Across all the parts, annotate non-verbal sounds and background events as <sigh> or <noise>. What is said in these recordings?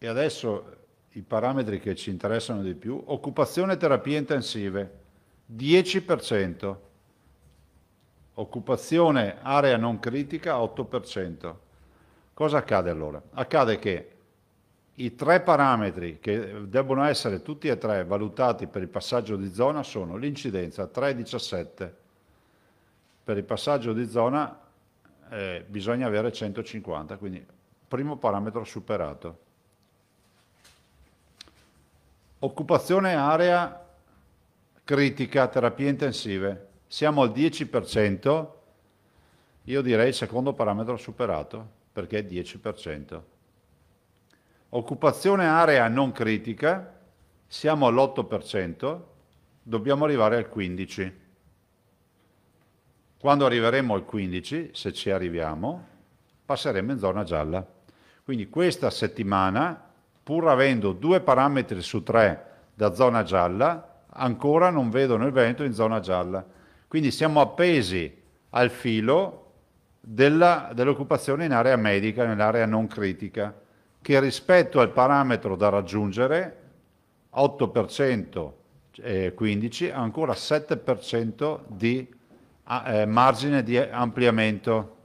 E adesso i parametri che ci interessano di più, occupazione e terapie intensive, 10%, occupazione area non critica, 8%. Cosa accade allora? Accade che i tre parametri che debbono essere tutti e tre valutati per il passaggio di zona sono l'incidenza 3,17. Per il passaggio di zona eh, bisogna avere 150, quindi primo parametro superato. Occupazione area critica, terapie intensive. Siamo al 10%, io direi il secondo parametro superato, perché è 10%. Occupazione area non critica, siamo all'8%, dobbiamo arrivare al 15%. Quando arriveremo al 15%, se ci arriviamo, passeremo in zona gialla. Quindi questa settimana pur avendo due parametri su tre da zona gialla, ancora non vedono il vento in zona gialla. Quindi siamo appesi al filo della, dell'occupazione in area medica, nell'area non critica, che rispetto al parametro da raggiungere, 8% e 15%, ha ancora 7% di eh, margine di ampliamento.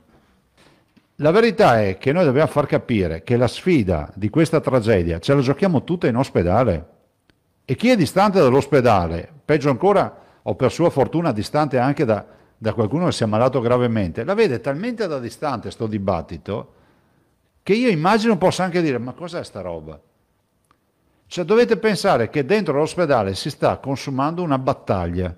La verità è che noi dobbiamo far capire che la sfida di questa tragedia ce la giochiamo tutta in ospedale. E chi è distante dall'ospedale, peggio ancora o per sua fortuna distante anche da, da qualcuno che si è ammalato gravemente, la vede talmente da distante sto dibattito che io immagino possa anche dire ma cos'è sta roba? Cioè dovete pensare che dentro l'ospedale si sta consumando una battaglia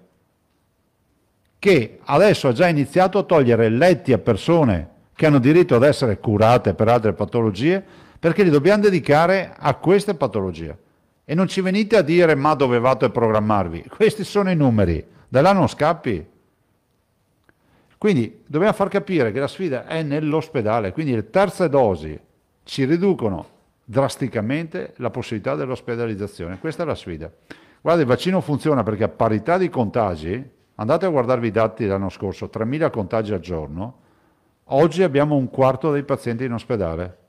che adesso ha già iniziato a togliere letti a persone che hanno diritto ad essere curate per altre patologie, perché li dobbiamo dedicare a queste patologie. E non ci venite a dire ma dovevate programmarvi, <laughs> questi sono i numeri, da là non scappi. Quindi dobbiamo far capire che la sfida è nell'ospedale, quindi le terze dosi ci riducono drasticamente la possibilità dell'ospedalizzazione, questa è la sfida. Guarda, il vaccino funziona perché a parità di contagi, andate a guardarvi i dati dell'anno scorso, 3.000 contagi al giorno, Oggi abbiamo un quarto dei pazienti in ospedale.